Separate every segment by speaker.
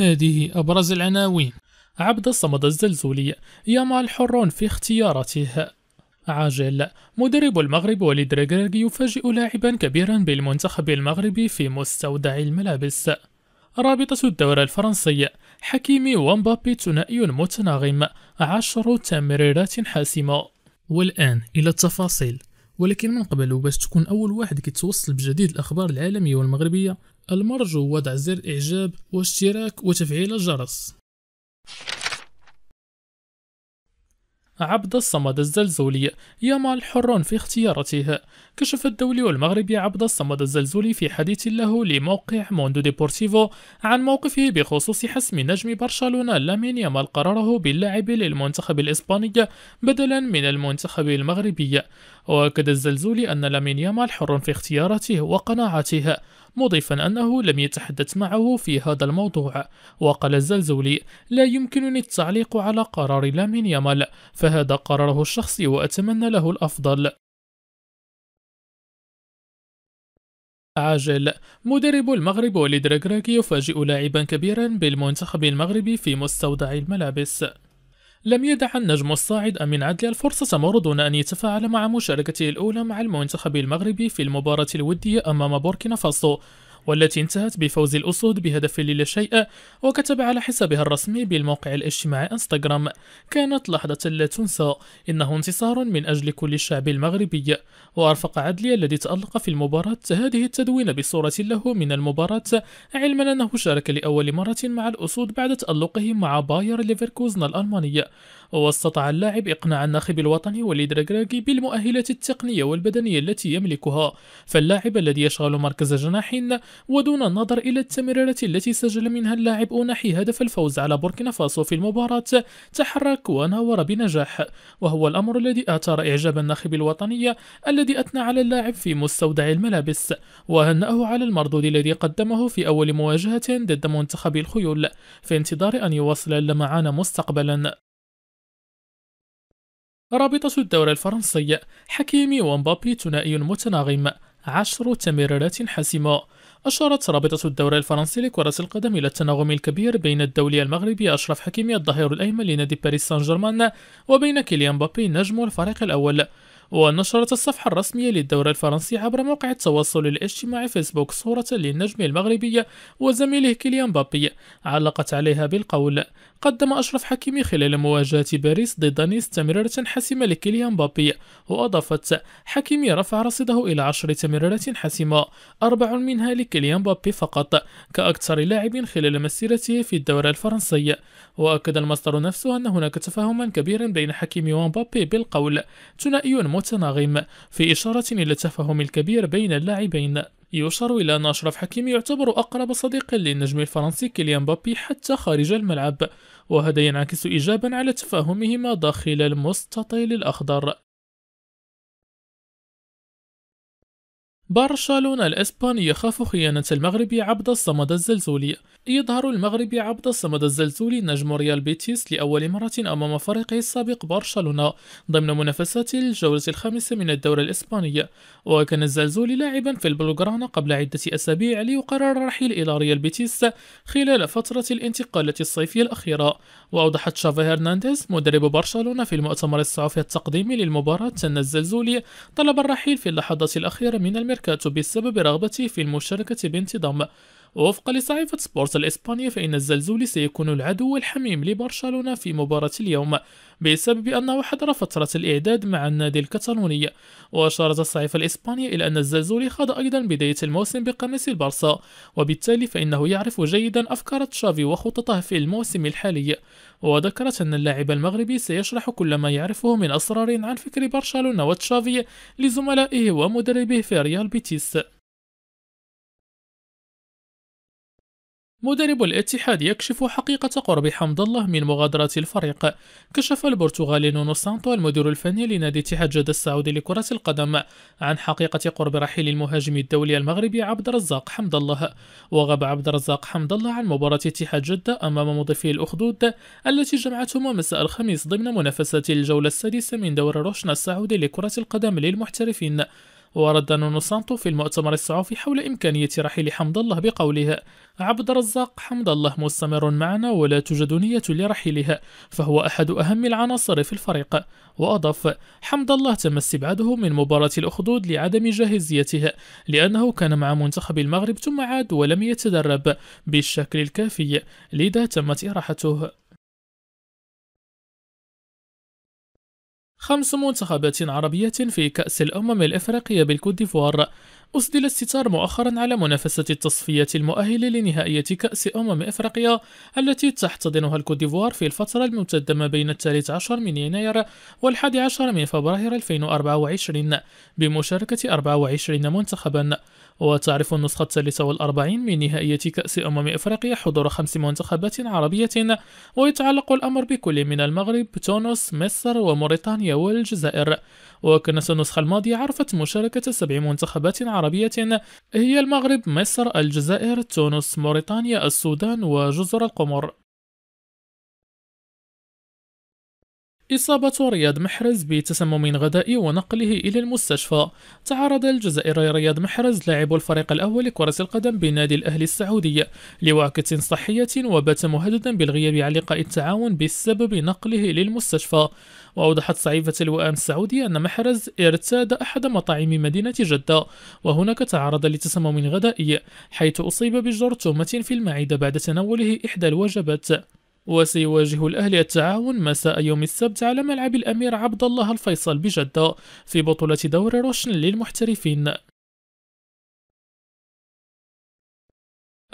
Speaker 1: هذه أبرز العناوين عبد الصمد الزلزولي يمع الحرون في اختيارته عاجل مدرب المغرب وليد ريغريغ يفاجئ لاعبا كبيرا بالمنتخب المغربي في مستودع الملابس رابطة الدورة الفرنسية حكيمي ومبابي ثنائي متناغم عشر تمريرات حاسمة والآن إلى التفاصيل ولكن من قبل وباش تكون أول واحد كيتوصل بجديد الأخبار العالمية والمغربية المرجو وضع زر إعجاب واشتراك وتفعيل الجرس عبد الصمد الزلزولي يمال حر في اختيارته كشف الدولي المغربي عبد الصمد الزلزولي في حديث له لموقع موندو ديبورتيفو عن موقفه بخصوص حسم نجم برشلونة لامين يامال قراره باللعب للمنتخب الإسباني بدلا من المنتخب المغربي وأكد الزلزولي أن لامين يامال حر في اختياراته وقناعاته مضيفا أنه لم يتحدث معه في هذا الموضوع وقال الزلزولي لا يمكنني التعليق على قرار لامين يامال فهذا قراره الشخصي وأتمنى له الأفضل عاجل مدرب المغرب وليد راكراكي يفاجئ لاعبا كبيرا بالمنتخب المغربي في مستودع الملابس لم يدع النجم الصاعد أمين عدلي الفرصة تمر دون أن يتفاعل مع مشاركته الأولى مع المنتخب المغربي في المباراة الودية أمام بوركينا فاسو والتي انتهت بفوز الأسود بهدف للا شيء وكتب على حسابها الرسمي بالموقع الاجتماعي انستغرام كانت لحظة لا تنسى إنه انتصار من أجل كل الشعب المغربي وأرفق عدلي الذي تألق في المباراة هذه التدوين بصورة له من المباراة علما أنه شارك لأول مرة مع الأسود بعد تألقه مع باير ليفركوزن الألماني واستطاع اللاعب إقناع الناخب الوطني وليد ركراكي بالمؤهلات التقنية والبدنية التي يملكها فاللاعب الذي يشغل مركز جناح ودون النظر إلى التمريرات التي سجل منها اللاعب أوناحي هدف الفوز على بوركينا فاسو في المباراة تحرك وناور بنجاح وهو الأمر الذي أثار إعجاب الناخب الوطني الذي أثنى على اللاعب في مستودع الملابس وهنأه على المردود الذي قدمه في أول مواجهة ضد منتخب الخيول في انتظار أن يواصل اللمعان مستقبلا رابطة الدوري الفرنسي حكيمي ومبابي ثنائي متناغم عشر تمريرات حاسمة أشارت رابطة الدوري الفرنسي لكرة القدم إلى التناغم الكبير بين الدولي المغربي أشرف حكيمي الظهير الأيمن لنادي باريس سان جيرمان وبين كيليان مبابي نجم الفريق الأول ونشرت الصفحة الرسمية للدوري الفرنسي عبر موقع التواصل الاجتماعي فيسبوك صورة للنجم المغربي وزميله كيليان بابي علقت عليها بالقول قدم أشرف حكيمي خلال مواجهة باريس ضد نيس تمريرة حاسمة لكيليان بابي وأضافت حكيمي رفع رصيده إلى عشر تمريرات حاسمة أربع منها لكيليان بابي فقط كأكثر لاعب خلال مسيرته في الدوري الفرنسي وأكد المصدر نفسه أن هناك تفاهما كبيرا بين حكيمي ومبابي بالقول ثنائي متناغم في إشارة إلى التفاهم الكبير بين اللاعبين يشار إلى أن أشرف حكيمي يعتبر أقرب صديق للنجم الفرنسي كيليان بابي حتى خارج الملعب وهذا ينعكس إيجابا على تفاهمهما داخل المستطيل الأخضر برشلونة الإسباني يخاف خيانة المغرب عبد الصمد الزلزولي يظهر المغربي عبد الصمد الزلزولي نجم ريال بيتيس لأول مرة أمام فريقه السابق برشلونة ضمن منافسات الجولة الخامسة من الدوري الإسباني وكان الزلزولي لاعبا في البلوغرانا قبل عدة أسابيع ليقرر الرحيل إلى ريال بيتيس خلال فترة الانتقالات الصيفية الأخيرة وأوضح تشافي هرنانديز مدرب برشلونة في المؤتمر الصحفي التقديمي للمباراة أن الزلزولي طلب الرحيل في اللحظات الأخيرة من المركز الشركة بسبب رغبته في المشاركة بانتظام ووفقا لصحيفة سبورت الإسبانية فإن الزلزولي سيكون العدو الحميم لبرشلونة في مباراة اليوم بسبب أنه حضر فترة الإعداد مع النادي الكتالوني وأشارت الصحيفة الإسبانية إلى أن الزلزولي خاض أيضا بداية الموسم بقميص البارسا وبالتالي فإنه يعرف جيدا أفكار تشافي وخططه في الموسم الحالي وذكرت أن اللاعب المغربي سيشرح كل ما يعرفه من أسرار عن فكر برشلونة وتشافي لزملائه ومدربه في ريال بيتيس مدرب الاتحاد يكشف حقيقة قرب حمد الله من مغادرة الفريق كشف البرتغالي نونو سانتو المدير الفني لنادي اتحاد جدة السعودي لكرة القدم عن حقيقة قرب رحيل المهاجم الدولي المغربي عبد الرزاق حمد الله وغاب عبد الرزاق حمد الله عن مباراة اتحاد جدة أمام مضيفي الأخدود التي جمعتهما مساء الخميس ضمن منافسة الجولة السادسة من دور روشنا السعودي لكرة القدم للمحترفين ورد نونو سانتو في المؤتمر الصحفي حول إمكانية رحيل حمد الله بقوله عبد الرزاق حمد الله مستمر معنا ولا توجد نية لرحيله فهو أحد أهم العناصر في الفريق وأضاف حمد الله تم استبعاده من مباراة الأخدود لعدم جاهزيته لأنه كان مع منتخب المغرب ثم عاد ولم يتدرب بالشكل الكافي لذا تمت إراحته خمس منتخبات عربية في كأس الأمم الأفريقية بالكوت ديفوار أسدل الستار مؤخرا على منافسة التصفيات المؤهلة لنهائية كأس أمم أفريقيا التي تحتضنها الكوت ديفوار في الفترة الممتدة ما بين الثالث عشر من يناير والحادي عشر من فبراير 2024 بمشاركة 24 منتخبا وتعرف النسخة الثالثة والأربعين من نهائية كأس أمم إفريقيا حضور خمس منتخبات عربية ويتعلق الأمر بكل من المغرب تونس مصر وموريتانيا والجزائر وكانت النسخة الماضية عرفت مشاركة سبع منتخبات عربية هي المغرب مصر الجزائر تونس موريتانيا السودان وجزر القمر إصابة رياض محرز بتسمم غذائي ونقله إلى المستشفى تعرض الجزائري رياض محرز لاعب الفريق الأول لكرة القدم بنادي الأهلي السعودي لوعكة صحية وبات مهددا بالغياب عن لقاء التعاون بسبب نقله للمستشفى وأوضحت صحيفة الوئام السعودية أن محرز ارتاد أحد مطاعم مدينة جدة وهناك تعرض لتسمم غذائي حيث أصيب بجرثومة في المعدة بعد تناوله إحدى الوجبات وسيواجه الأهلي التعاون مساء يوم السبت على ملعب الأمير عبد الله الفيصل بجدة في بطولة دور روشن للمحترفين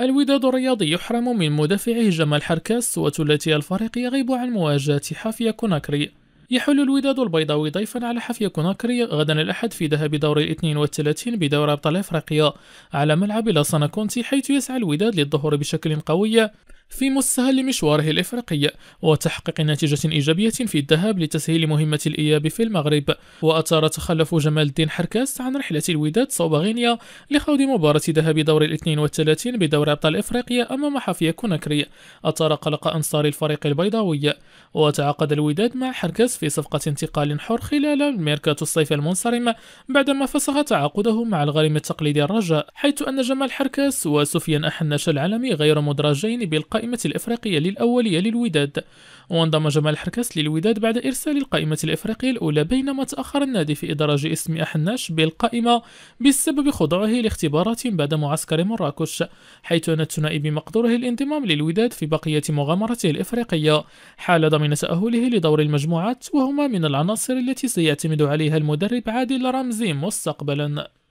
Speaker 1: الوداد الرياضي يحرم من مدافعه جمال حركاس وثلاثي الفريق يغيب عن مواجهة حافية كوناكري يحل الوداد البيضاوي ضيفا على حافية كوناكري غدا الأحد في ذهاب دور ال 32 بدوري أبطال أفريقيا على ملعب لاسانا كونتي حيث يسعى الوداد للظهور بشكل قوي في مستهل مشواره الإفريقي وتحقيق نتيجة إيجابية في الذهاب لتسهيل مهمة الإياب في المغرب وأثار تخلف جمال الدين حركاس عن رحلة الوداد صوب غينيا لخوض مباراة ذهاب دور ال 32 بدور أبطال إفريقيا أمام حافية كوناكري أثار قلق أنصار الفريق البيضاوي وتعاقد الوداد مع حركاس في صفقة انتقال حر خلال ميركاتو الصيف المنصرم بعدما فسخ تعاقده مع الغريم التقليدي الرجاء حيث أن جمال حركاس وسفيان أحنش العالمي غير مدرجين بالقائد القائمة الإفريقية للأولية للوداد وانضم جمال حركس للوداد بعد إرسال القائمة الإفريقية الأولى بينما تأخر النادي في إدراج اسم أحناش بالقائمة بسبب خضوعه لاختبارات بعد معسكر مراكش حيث أن الثنائي بمقدوره الانضمام للوداد في بقية مغامرته الإفريقية حال ضمن تأهله لدور المجموعات وهما من العناصر التي سيعتمد عليها المدرب عادل رمزي مستقبلا